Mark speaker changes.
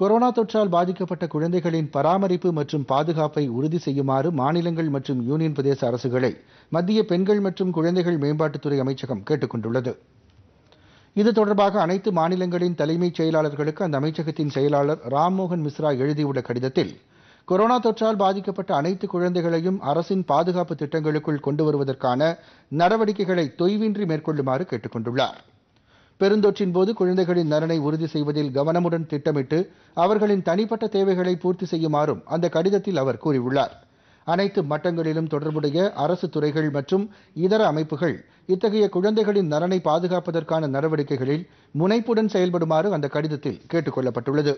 Speaker 1: corona தொற்றால் பாதிக்கப்பட்ட குழந்தைகளின் பராமரிப்பு மற்றும் பாதுகாப்பை உறுதி செய்யுமாறு மாநிலங்கள் மற்றும் யூனியன் பிரதேச அரசுகளை மத்திய பெண்கள் மற்றும் குழந்தைகள் மேம்பாட்டுத்துறை அமைச்சகம் கேட்டுக் கொண்டுள்ளது இது தொடர்பாக அனைத்து மாநிலங்களின் தலைமைச் செயலாளர்களுக்கு அந்த அமைச்சகத்தின் செயலாளர் ராம்மோகன் மிஸ்ரா எழுதியுள்ள கடிதத்தில் கொரோனா தொற்றால் பாதிக்கப்பட்ட அனைத்து குழந்தைகளையும் அரசின் பாதுகாப்பு திட்டங்களுக்குள் கொண்டு வருவதற்கான நடவடிக்கைகளை தொய்வின்றி மேற்கொள்ளுமாறு கேட்டுக் கொண்டுள்ளாா் பெருந்தொற்றின் போது குழந்தைகளின் நலனை உறுதி செய்வதில் கவனமுடன் திட்டமிட்டு அவர்களின் தனிப்பட்ட தேவைகளை பூர்த்தி செய்யுமாறும் அந்த கடிதத்தில் அவர் கூறியுள்ளார் அனைத்து மட்டங்களிலும் தொடர்புடைய அரசு துறைகள் மற்றும் இதர அமைப்புகள் இத்தகைய குழந்தைகளின் நலனை பாதுகாப்பதற்கான நடவடிக்கைகளில் முனைப்புடன் செயல்படுமாறு அந்த கடிதத்தில் கேட்டுக் கொள்ளப்பட்டுள்ளது